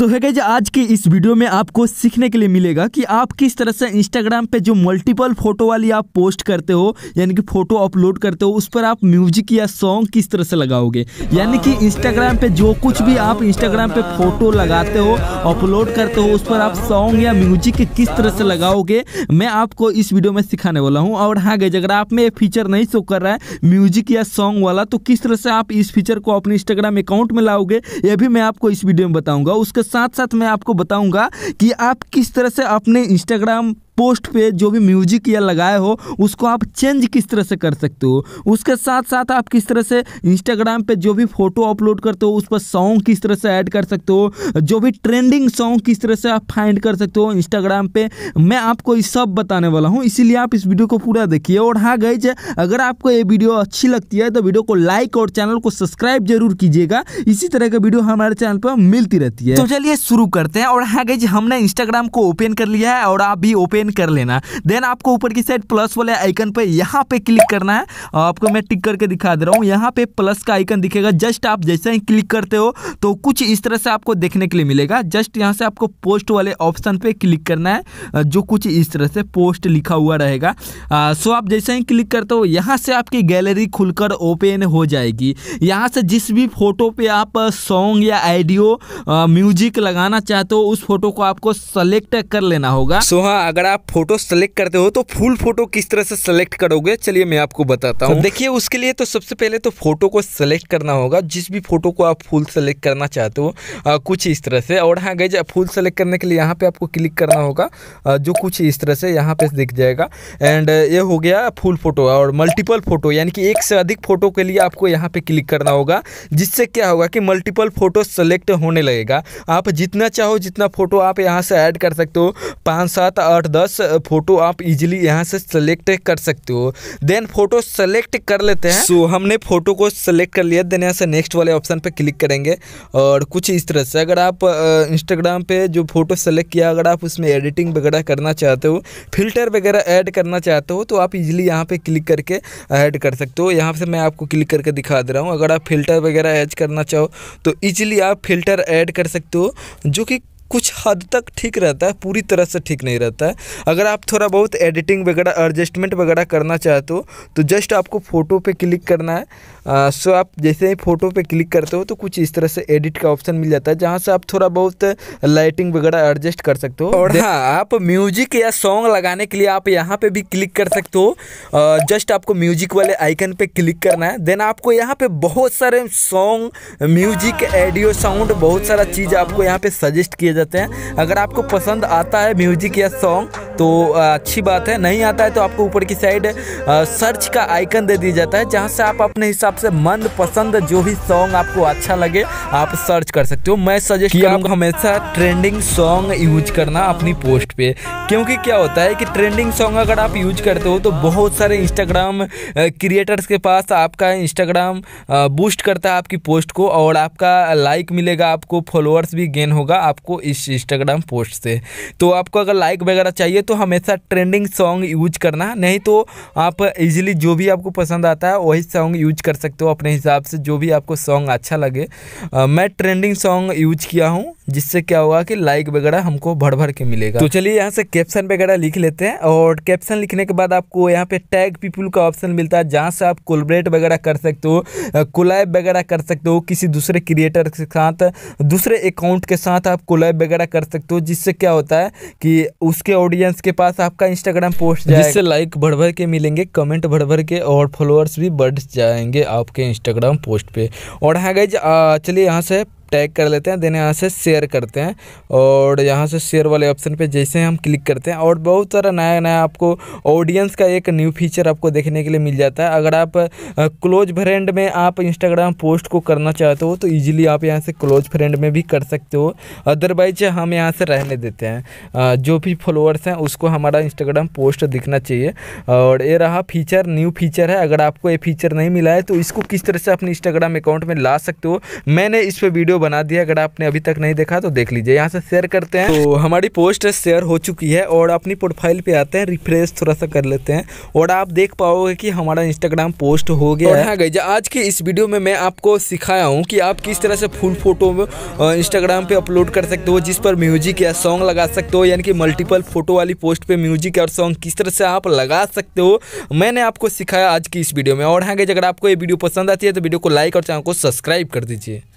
सो है गई आज की इस वीडियो में आपको सीखने के लिए मिलेगा कि आप किस तरह से इंस्टाग्राम पे जो मल्टीपल फोटो वाली आप पोस्ट करते हो यानी कि फोटो अपलोड करते हो उस पर आप म्यूजिक या सॉन्ग किस तरह से लगाओगे यानी कि इंस्टाग्राम हाँ, पे जो कुछ भी आप इंस्टाग्राम पे फोटो लगाते हो अपलोड करते हो उस पर आप सॉन्ग या म्यूजिक किस तरह से लगाओगे मैं आपको इस वीडियो में सिखाने वाला हूँ और हाँ गई अगर आप में ये फीचर नहीं शो कर रहा है म्यूजिक या सॉन्ग वाला तो किस तरह से आप इस फीचर को अपने इंस्टाग्राम अकाउंट में लाओगे ये भी मैं आपको इस वीडियो में बताऊँगा उसके साथ साथ मैं आपको बताऊंगा कि आप किस तरह से अपने इंस्टाग्राम पोस्ट पे जो भी म्यूजिक या लगाए हो उसको आप चेंज किस तरह से कर सकते हो उसके साथ साथ आप किस तरह से इंस्टाग्राम पे जो भी फोटो अपलोड करते हो उस पर सॉन्ग किस तरह से ऐड कर सकते हो जो भी ट्रेंडिंग सॉन्ग किस तरह से आप फाइंड कर सकते हो इंस्टाग्राम पे मैं आपको ये सब बताने वाला हूँ इसीलिए आप इस वीडियो को पूरा देखिए और हाँ गई अगर आपको ये वीडियो अच्छी लगती है तो वीडियो को लाइक और चैनल को सब्सक्राइब जरूर कीजिएगा इसी तरह की वीडियो हमारे चैनल पर मिलती रहती है तो चलिए शुरू करते हैं और हाँ गई हमने इंस्टाग्राम को ओपन कर लिया है और आप भी ओपन ओपन कर लेना देन आपको ऊपर की साइड प्लस वाले आइकन पर यहाँ पे क्लिक करना है आपको मैं टिक करके दिखा दे रहा हूँ यहाँ पे प्लस का आइकन दिखेगा जस्ट आप जैसे ही क्लिक करते हो तो कुछ इस तरह से आपको देखने के लिए मिलेगा जस्ट यहाँ से आपको पोस्ट वाले ऑप्शन पे क्लिक करना है जो कुछ इस तरह से पोस्ट लिखा हुआ रहेगा सो आप जैसे ही क्लिक करते हो यहाँ से आपकी गैलरी खुलकर ओपन हो जाएगी यहाँ से जिस भी फोटो पे आप सॉन्ग या आइडियो म्यूजिक लगाना चाहते हो उस फोटो को आपको सेलेक्ट कर लेना होगा सो so, हाँ अगर आप फोटो सेलेक्ट करते हो तो फुल फोटो किस तरह से सेलेक्ट करोगे चलिए मैं आपको बताता तो हूँ देखिए उसके लिए तो सबसे पहले तो फोटो को सेलेक्ट करना होगा जिस भी फोटो को आप फुल सेलेक्ट करना चाहते हो आ, कुछ इस तरह से और हाँ गई फुल सेलेक्ट करने के लिए यहाँ पे आपको क्लिक करना होगा जो कुछ इस तरह से यहाँ पे दिख जाएगा एंड ये हो गया फुल फोटो और मल्टीपल फोटो यानी कि एक से अधिक फोटो के लिए आपको यहाँ पे क्लिक करना होगा जिससे क्या होगा कि मल्टीपल फोटो सेलेक्ट होने लगेगा आप जितना चाहो जितना फोटो आप यहाँ से ऐड कर सकते हो पाँच सात आठ दस दस फोटो आप इजीली यहाँ से सेलेक्ट कर सकते हो देन फोटो सेलेक्ट कर लेते हैं सो so, हमने फोटो को सेलेक्ट कर लिया देन यहाँ से नेक्स्ट वाले ऑप्शन पे क्लिक करेंगे और कुछ इस तरह से अगर आप इंस्टाग्राम पे जो फोटो सेलेक्ट किया अगर आप उसमें एडिटिंग वगैरह करना चाहते हो फिल्टर वगैरह ऐड करना चाहते हो तो आप इजिली यहाँ पर क्लिक करके ऐड कर सकते हो यहाँ से मैं आपको क्लिक करके दिखा दे रहा हूँ अगर आप फिल्टर वगैरह ऐड करना चाहो तो ईजिली आप फिल्टर ऐड कर सकते हो जो कि कुछ हद तक ठीक रहता है पूरी तरह से ठीक नहीं रहता है अगर आप थोड़ा बहुत एडिटिंग वगैरह एडजस्टमेंट वगैरह करना चाहते हो तो जस्ट आपको फ़ोटो पे क्लिक करना है आ, सो आप जैसे ही फ़ोटो पे क्लिक करते हो तो कुछ इस तरह से एडिट का ऑप्शन मिल जाता है जहाँ से आप थोड़ा बहुत लाइटिंग वगैरह एडजस्ट कर सकते हो और हाँ आप म्यूजिक या सॉन्ग लगाने के लिए आप यहाँ पर भी क्लिक कर सकते हो जस्ट आपको म्यूजिक वाले आइकन पर क्लिक करना है देन आपको यहाँ पर बहुत सारे सॉन्ग म्यूजिक एडियो साउंड बहुत सारा चीज़ आपको यहाँ पर सजेस्ट किया देते हैं अगर आपको पसंद आता है म्यूजिक या सॉन्ग तो अच्छी बात है नहीं आता है तो आपको ऊपर की साइड सर्च का आइकन दे दिया जाता है जहाँ से आप अपने हिसाब से मंद पसंद जो भी सॉन्ग आपको अच्छा लगे आप सर्च कर सकते हो मैं सजेस्ट आप हमेशा ट्रेंडिंग सॉन्ग यूज करना अपनी पोस्ट पे क्योंकि क्या होता है कि ट्रेंडिंग सॉन्ग अगर आप यूज करते हो तो बहुत सारे इंस्टाग्राम क्रिएटर्स के पास आपका इंस्टाग्राम बूस्ट करता है आपकी पोस्ट को और आपका लाइक मिलेगा आपको फॉलोअर्स भी गेन होगा आपको इस इंस्टाग्राम पोस्ट से तो आपको अगर लाइक वगैरह चाहिए तो हमेशा ट्रेंडिंग सॉन्ग यूज करना नहीं तो आप इजीली जो भी आपको पसंद आता है वही सॉन्ग यूज कर सकते हो अपने हिसाब से जो भी आपको सॉन्ग अच्छा लगे आ, मैं ट्रेंडिंग सॉन्ग यूज किया हूँ जिससे क्या होगा कि लाइक वगैरह हमको भर भर के मिलेगा तो चलिए यहाँ से कैप्शन वगैरह लिख लेते हैं और कैप्शन लिखने के बाद आपको यहाँ पे टैग पीपुल का ऑप्शन मिलता है जहाँ से आप कोलब्रेट वगैरह कर सकते हो कोलैब वगैरह कर सकते हो किसी दूसरे क्रिएटर के साथ दूसरे अकाउंट के साथ आप कोलैब वगैरह कर सकते हो जिससे क्या होता है कि उसके ऑडियंस के पास आपका इंस्टाग्राम पोस्ट जिससे लाइक भर भर के मिलेंगे कमेंट भर भर के और फॉलोअर्स भी बढ़ जाएंगे आपके इंस्टाग्राम पोस्ट पे और हाँ गई चलिए यहाँ से टैग कर लेते हैं देन यहाँ से शेयर करते हैं और यहाँ से शेयर वाले ऑप्शन पे जैसे हम क्लिक करते हैं और बहुत सारा नया नया आपको ऑडियंस का एक न्यू फीचर आपको देखने के लिए मिल जाता है अगर आप क्लोज फ्रेंड में आप इंस्टाग्राम पोस्ट को करना चाहते हो तो ईजिली आप यहाँ से क्लोज फ्रेंड में भी कर सकते हो अदरवाइज हम यहाँ से रहने देते हैं जो भी फॉलोअर्स हैं उसको हमारा इंस्टाग्राम पोस्ट दिखना चाहिए और ये रहा फीचर न्यू फीचर है अगर आपको ये फीचर नहीं मिला है तो इसको किस तरह से अपने इंस्टाग्राम अकाउंट में ला सकते हो मैंने इस पर वीडियो बना दिया अगर आपने अभी तक नहीं देखा तो देख लीजिए यहाँ से शेयर करते हैं तो हमारी पोस्ट शेयर हो चुकी है और अपनी प्रोफाइल पे आते हैं रिफ्रेश थोड़ा सा कर लेते हैं और आप देख पाओगे कि हमारा इंस्टाग्राम पोस्ट हो गया है गई हाँ आज की इस वीडियो में मैं आपको सिखाया हूँ कि आप किस तरह से फुल फोटो इंस्टाग्राम पे अपलोड कर सकते हो जिस पर म्यूजिक या सॉन्ग लगा सकते हो यानी कि मल्टीपल फोटो वाली पोस्ट पे म्यूजिक और सॉन्ग किस तरह से आप लगा सकते हो मैंने आपको सिखाया आज की इस वीडियो में और हाँ गई अगर आपको ये वीडियो पसंद आती है तो वीडियो को लाइक और चैनल को सब्सक्राइब कर दीजिए